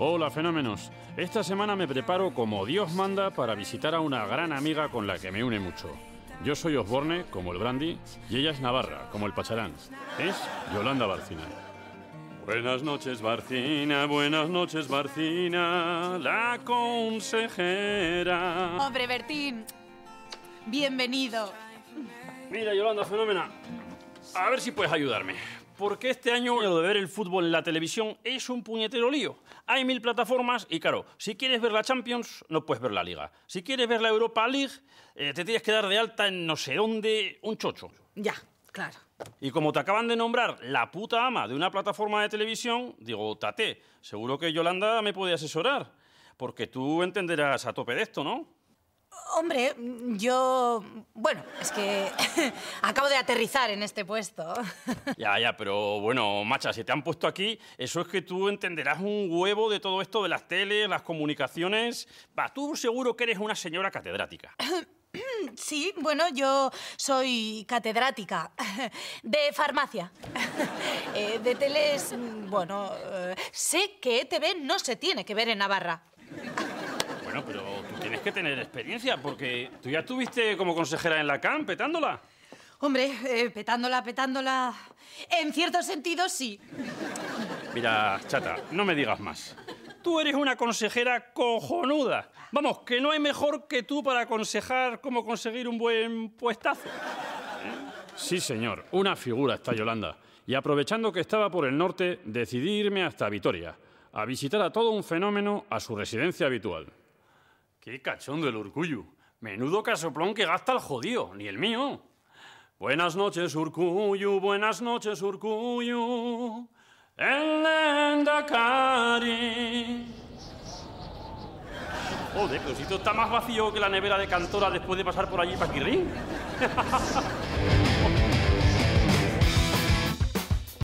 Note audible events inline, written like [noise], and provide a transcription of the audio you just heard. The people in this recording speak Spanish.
Hola, fenómenos. Esta semana me preparo como Dios manda para visitar a una gran amiga con la que me une mucho. Yo soy Osborne, como el Brandy, y ella es Navarra, como el Pacharán. Es Yolanda Barcina. Buenas noches, Barcina, buenas noches, Barcina, la consejera. Hombre, Bertín, bienvenido. Mira, Yolanda, fenómena. A ver si puedes ayudarme. Porque este año lo de ver el fútbol en la televisión es un puñetero lío. Hay mil plataformas y claro, si quieres ver la Champions, no puedes ver la Liga. Si quieres ver la Europa League, eh, te tienes que dar de alta en no sé dónde un chocho. Ya, claro. Y como te acaban de nombrar la puta ama de una plataforma de televisión, digo, tate, seguro que Yolanda me puede asesorar. Porque tú entenderás a tope de esto, ¿no? Hombre, mm, yo... Bueno, es que [laughs] acabo de aterrizar en este puesto. [laughs] ya, ya, pero bueno, macha, si te han puesto aquí, eso es que tú entenderás un huevo de todo esto de las teles, las comunicaciones... Va, tú seguro que eres una señora catedrática. [clears throat] Sí, bueno, yo soy catedrática [laughs] de farmacia. Eh, de teles, mm, bueno, eh, sé que ETV no se tiene que ver en Navarra. Bueno, pero tú tienes que tener experiencia porque tú ya estuviste como consejera en la CAM petándola. Hombre, eh, petándola, petándola... En cierto sentido, sí. Mira, chata, no me digas más. Tú eres una consejera cojonuda. Vamos, que no hay mejor que tú para aconsejar cómo conseguir un buen puestazo. Sí, señor. Una figura está Yolanda. Y aprovechando que estaba por el norte, decidí irme hasta Vitoria, a visitar a todo un fenómeno a su residencia habitual. Qué cachondo el Urcuyu. Menudo casoplón que gasta el jodío, ni el mío. Buenas noches, Urcuyu, buenas noches, Urcuyu. El Nendakari. Joder, pero si está más vacío que la nevera de Cantora después de pasar por allí para Quirrín. [laughs]